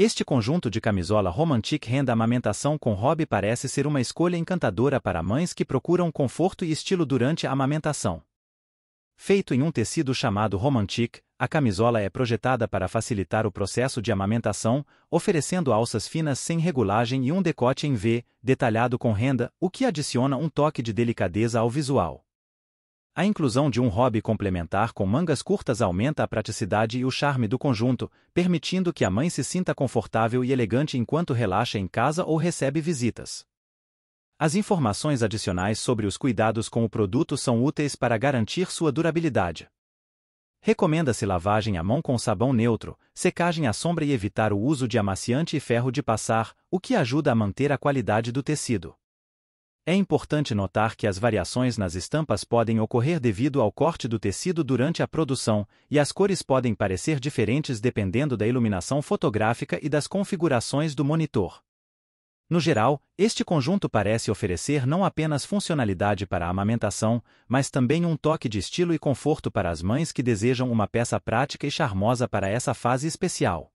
Este conjunto de camisola romantic renda amamentação com hobby parece ser uma escolha encantadora para mães que procuram conforto e estilo durante a amamentação. Feito em um tecido chamado romantic, a camisola é projetada para facilitar o processo de amamentação, oferecendo alças finas sem regulagem e um decote em V, detalhado com renda, o que adiciona um toque de delicadeza ao visual. A inclusão de um hobby complementar com mangas curtas aumenta a praticidade e o charme do conjunto, permitindo que a mãe se sinta confortável e elegante enquanto relaxa em casa ou recebe visitas. As informações adicionais sobre os cuidados com o produto são úteis para garantir sua durabilidade. Recomenda-se lavagem à mão com sabão neutro, secagem à sombra e evitar o uso de amaciante e ferro de passar, o que ajuda a manter a qualidade do tecido. É importante notar que as variações nas estampas podem ocorrer devido ao corte do tecido durante a produção, e as cores podem parecer diferentes dependendo da iluminação fotográfica e das configurações do monitor. No geral, este conjunto parece oferecer não apenas funcionalidade para a amamentação, mas também um toque de estilo e conforto para as mães que desejam uma peça prática e charmosa para essa fase especial.